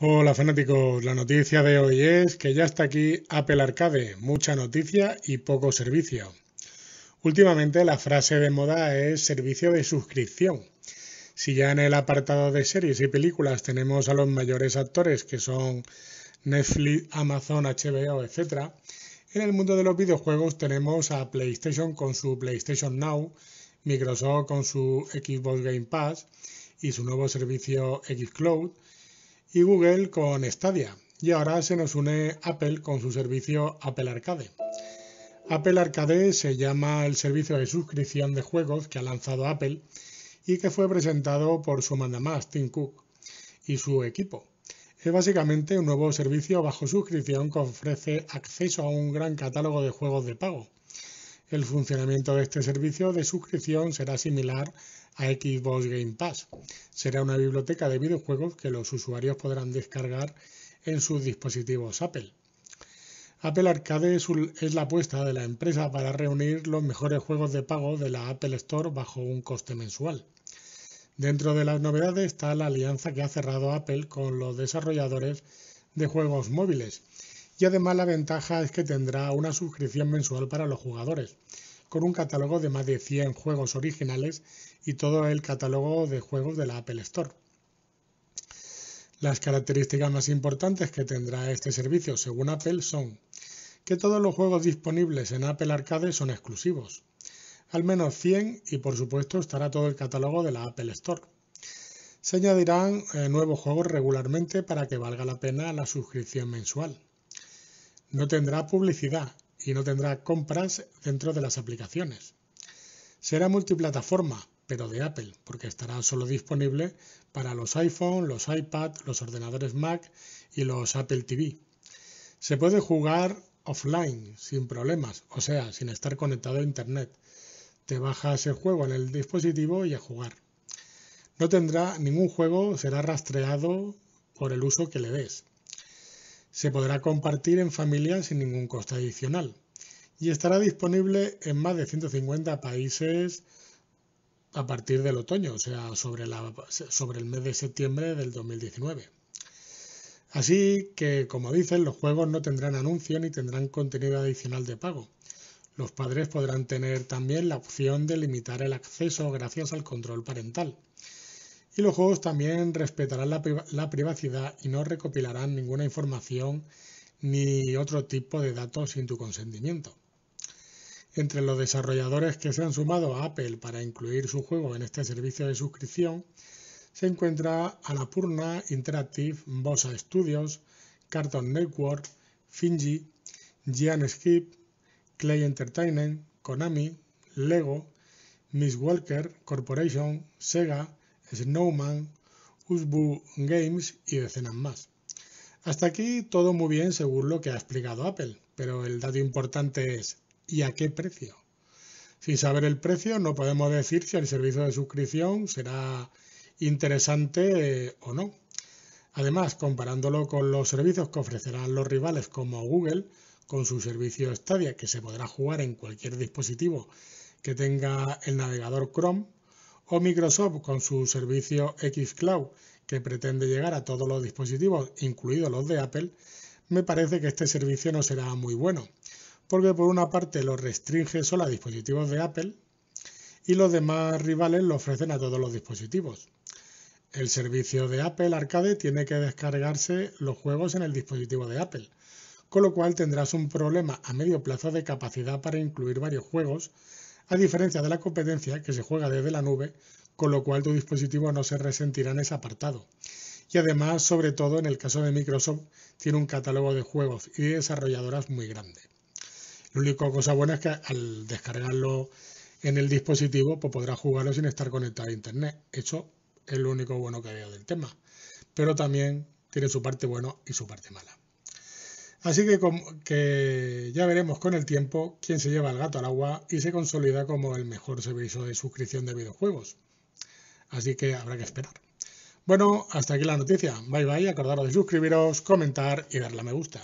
Hola fanáticos, la noticia de hoy es que ya está aquí Apple Arcade, mucha noticia y poco servicio. Últimamente la frase de moda es servicio de suscripción. Si ya en el apartado de series y películas tenemos a los mayores actores que son Netflix, Amazon, HBO, etc., en el mundo de los videojuegos tenemos a PlayStation con su PlayStation Now, Microsoft con su Xbox Game Pass y su nuevo servicio Xcloud, y Google con Stadia. Y ahora se nos une Apple con su servicio Apple Arcade. Apple Arcade se llama el servicio de suscripción de juegos que ha lanzado Apple y que fue presentado por su mandamás Tim Cook y su equipo. Es básicamente un nuevo servicio bajo suscripción que ofrece acceso a un gran catálogo de juegos de pago el funcionamiento de este servicio de suscripción será similar a Xbox Game Pass. Será una biblioteca de videojuegos que los usuarios podrán descargar en sus dispositivos Apple. Apple Arcade es la apuesta de la empresa para reunir los mejores juegos de pago de la Apple Store bajo un coste mensual. Dentro de las novedades está la alianza que ha cerrado Apple con los desarrolladores de juegos móviles y además la ventaja es que tendrá una suscripción mensual para los jugadores, con un catálogo de más de 100 juegos originales y todo el catálogo de juegos de la Apple Store. Las características más importantes que tendrá este servicio según Apple son que todos los juegos disponibles en Apple Arcade son exclusivos, al menos 100 y por supuesto estará todo el catálogo de la Apple Store. Se añadirán eh, nuevos juegos regularmente para que valga la pena la suscripción mensual. No tendrá publicidad y no tendrá compras dentro de las aplicaciones. Será multiplataforma, pero de Apple, porque estará solo disponible para los iPhone, los iPad, los ordenadores Mac y los Apple TV. Se puede jugar offline sin problemas, o sea, sin estar conectado a Internet. Te bajas el juego en el dispositivo y a jugar. No tendrá ningún juego, será rastreado por el uso que le des. Se podrá compartir en familia sin ningún coste adicional y estará disponible en más de 150 países a partir del otoño, o sea, sobre, el mes de septiembre del 2019. Así que, como dicen, los juegos no tendrán anuncio ni tendrán contenido adicional de pago. Los padres podrán tener también la opción de limitar el acceso gracias al control parental y los juegos también respetarán la, privacidad y no recopilarán ninguna información ni otro tipo de datos sin tu consentimiento. Entre los desarrolladores que se han sumado a Apple para incluir su juego en este servicio de suscripción se encuentra Alapurna, Interactive, Bosa Studios, Cartoon Network, Finji, Gian Skip, Clay Entertainment, Konami, Lego, Miss Walker Corporation, Sega, Snowman, Usbu Games y decenas más. Hasta aquí todo muy bien según lo que ha explicado Apple, pero el dato importante es ¿y a qué precio? Sin saber el precio no podemos decir si el servicio de suscripción será interesante eh, o no. Además, comparándolo con los servicios que ofrecerán los rivales como Google, con su servicio Stadia, que se podrá jugar en cualquier dispositivo que tenga el navegador Chrome, o Microsoft con su servicio xCloud, que pretende llegar a todos los dispositivos, incluidos los de Apple, me parece que este servicio no será muy bueno, porque por una parte lo restringe solo a dispositivos de Apple y los demás rivales lo ofrecen a todos los dispositivos. El servicio de Apple Arcade tiene que descargarse los juegos en el dispositivo de Apple, con lo cual tendrás un problema a medio plazo de capacidad para incluir varios juegos a diferencia de la competencia que se juega desde la nube, con lo cual tu dispositivo no se resentirá en ese apartado. Y además, sobre todo en el caso de Microsoft, tiene un catálogo de juegos y desarrolladoras muy grande. La única cosa buena es que al descargarlo en el dispositivo, pues podrás jugarlo sin estar conectado a Internet. Eso es lo único bueno que veo del tema. Pero también tiene su parte buena y su parte mala. Así que, ya veremos con el tiempo quién se lleva el gato al agua y se consolida como el mejor servicio de suscripción de videojuegos. Así que habrá que esperar. Bueno, hasta aquí la noticia. Bye bye, acordaros de suscribiros, comentar y darle a me gusta.